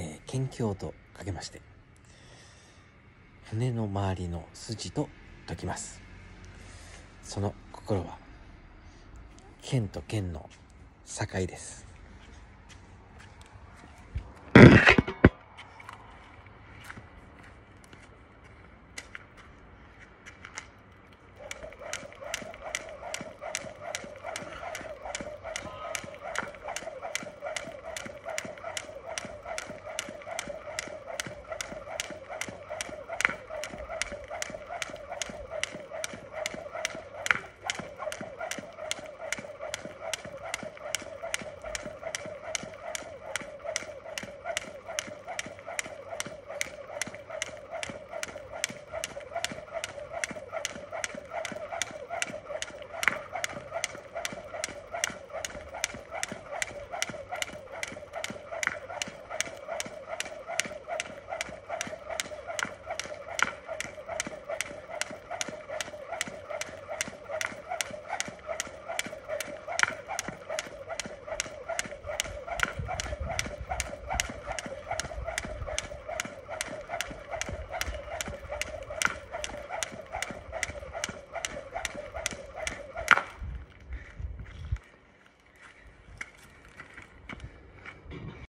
えー、県境とかけまして、骨の周りの筋と解きます。その心は、県と県の境です。